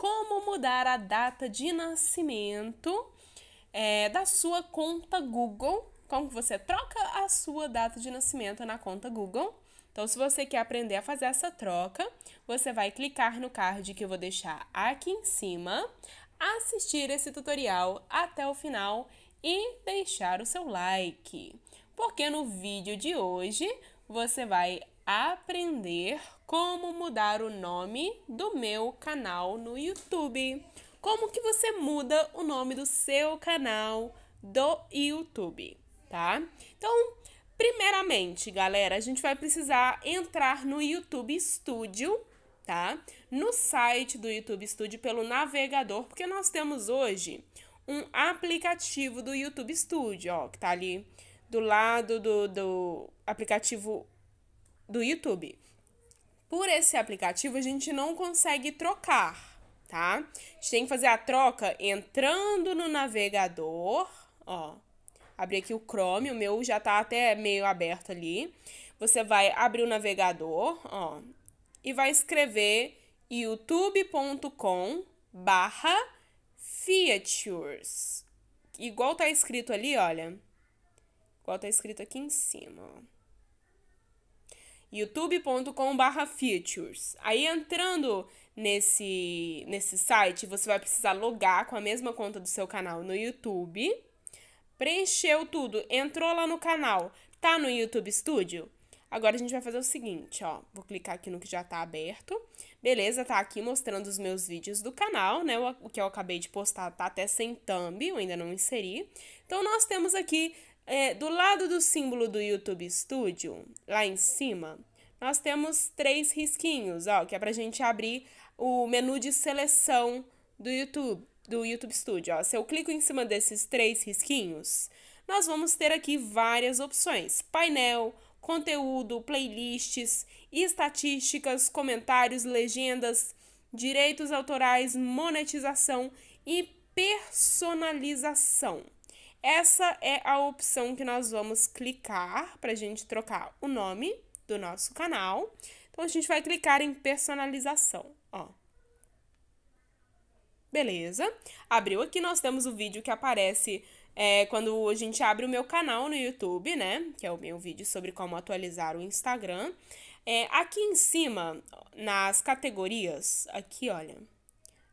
como mudar a data de nascimento é, da sua conta Google. Como então, você troca a sua data de nascimento na conta Google. Então, se você quer aprender a fazer essa troca, você vai clicar no card que eu vou deixar aqui em cima, assistir esse tutorial até o final e deixar o seu like. Porque no vídeo de hoje você vai aprender como mudar o nome do meu canal no YouTube. Como que você muda o nome do seu canal do YouTube, tá? Então, primeiramente, galera, a gente vai precisar entrar no YouTube Studio, tá? No site do YouTube Studio pelo navegador, porque nós temos hoje um aplicativo do YouTube Studio, ó, que tá ali do lado do, do aplicativo do YouTube. Por esse aplicativo, a gente não consegue trocar, tá? A gente tem que fazer a troca entrando no navegador, ó. Abri aqui o Chrome, o meu já tá até meio aberto ali. Você vai abrir o navegador, ó, e vai escrever youtube.com barra features. Igual tá escrito ali, olha. Igual tá escrito aqui em cima, ó youtube.com/features. Aí entrando nesse nesse site, você vai precisar logar com a mesma conta do seu canal no YouTube. Preencheu tudo, entrou lá no canal, tá no YouTube Studio? Agora a gente vai fazer o seguinte, ó. Vou clicar aqui no que já tá aberto. Beleza, tá aqui mostrando os meus vídeos do canal, né? O que eu acabei de postar tá até sem thumb, eu ainda não inseri. Então, nós temos aqui é, do lado do símbolo do YouTube Studio, lá em cima, nós temos três risquinhos, ó, que é pra gente abrir o menu de seleção do YouTube, do YouTube Studio. Ó. Se eu clico em cima desses três risquinhos, nós vamos ter aqui várias opções: painel, conteúdo, playlists, estatísticas, comentários, legendas, direitos autorais, monetização e personalização. Essa é a opção que nós vamos clicar para a gente trocar o nome do nosso canal. Então, a gente vai clicar em personalização, ó. Beleza. Abriu aqui, nós temos o vídeo que aparece é, quando a gente abre o meu canal no YouTube, né? Que é o meu vídeo sobre como atualizar o Instagram. É, aqui em cima, nas categorias, aqui, olha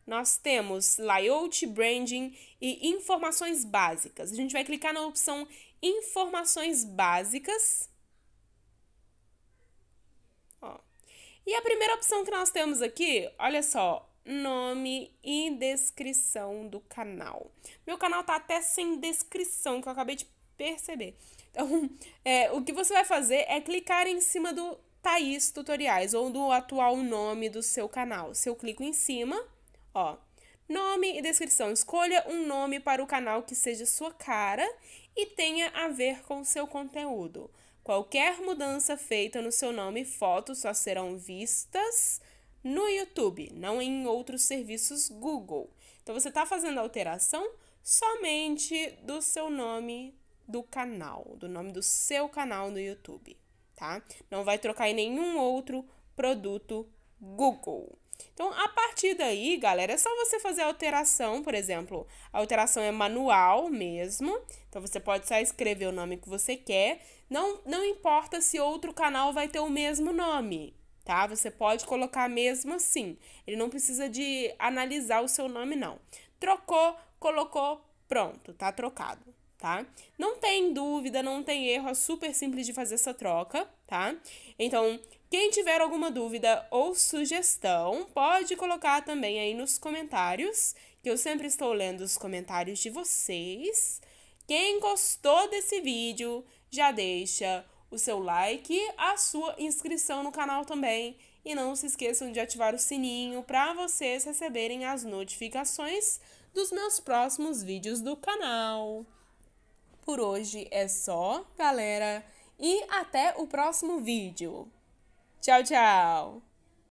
nós temos layout, branding e informações básicas. A gente vai clicar na opção informações básicas. Ó. E a primeira opção que nós temos aqui, olha só, nome e descrição do canal. Meu canal tá até sem descrição, que eu acabei de perceber. Então, é, o que você vai fazer é clicar em cima do Thaís Tutoriais, ou do atual nome do seu canal. Se eu clico em cima, Ó, nome e descrição. Escolha um nome para o canal que seja sua cara e tenha a ver com seu conteúdo. Qualquer mudança feita no seu nome e foto só serão vistas no YouTube, não em outros serviços Google. Então você está fazendo alteração somente do seu nome do canal, do nome do seu canal no YouTube, tá? Não vai trocar em nenhum outro produto Google. Então, a partir daí, galera, é só você fazer a alteração, por exemplo. A alteração é manual mesmo. Então, você pode só escrever o nome que você quer. Não, não importa se outro canal vai ter o mesmo nome, tá? Você pode colocar mesmo assim. Ele não precisa de analisar o seu nome, não. Trocou, colocou, pronto, tá trocado tá? Não tem dúvida, não tem erro, é super simples de fazer essa troca, tá? Então, quem tiver alguma dúvida ou sugestão, pode colocar também aí nos comentários, que eu sempre estou lendo os comentários de vocês. Quem gostou desse vídeo, já deixa o seu like, a sua inscrição no canal também. E não se esqueçam de ativar o sininho para vocês receberem as notificações dos meus próximos vídeos do canal. Por hoje é só, galera, e até o próximo vídeo. Tchau, tchau!